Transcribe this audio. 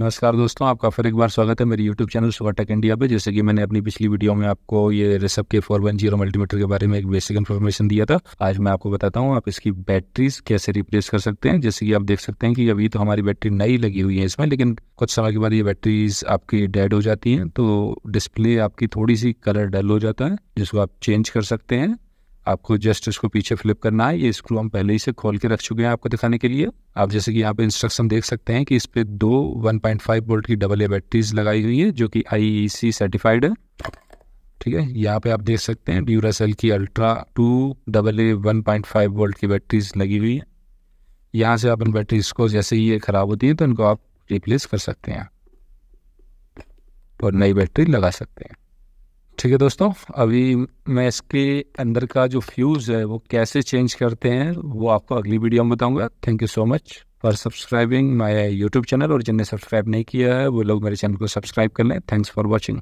नमस्कार दोस्तों आपका फिर एक बार स्वागत है मेरे YouTube channel super tech India पे जैसे कि मैंने अपनी पिछली वीडियो में आपको ये रेसप के फोर वन जीरो मल्टीमीटर के बारे में एक बेसिक इन्फॉर्मेशन दिया था आज मैं आपको बताता हूँ आप इसकी बैटरीज कैसे रिप्लेस कर सकते हैं जैसे कि आप देख सकते हैं कि अभी तो हमारी बैटरी नई लगी हुई है इसमें लेकिन कुछ समय के बाद ये बैटरीज आपकी डेड हो जाती है तो डिस्प्ले आपकी थोड़ी सी कलर डल हो जाता है जिसको आप चेंज कर सकते हैं आपको जस्ट इसको पीछे फ्लिप करना है ये स्क्रू हम पहले ही से खोल के रख चुके हैं आपको दिखाने के लिए आप जैसे कि यहाँ पे इंस्ट्रक्शन देख सकते हैं कि इस पर दो 1.5 वोल्ट की डबल ए बैटरीज लगाई हुई है जो कि आई सर्टिफाइड है ठीक है यहाँ पे आप देख सकते हैं ड्यूरासेल की ultra two double A one point five volt की बैटरीज लगी हुई है यहाँ से आप इन बैटरीज को जैसे ही ये ख़राब होती हैं तो इनको आप रिप्लेस कर सकते हैं और नई बैटरी लगा सकते हैं ठीक है दोस्तों अभी मैं इसके अंदर का जो फ्यूज़ है वो कैसे चेंज करते हैं वो आपको अगली वीडियो में बताऊंगा thank you so much for subscribing my YouTube channel और जिनने सब्सक्राइब नहीं किया है वो लोग मेरे चैनल को सब्सक्राइब कर लें थैंक्स फॉर वॉचिंग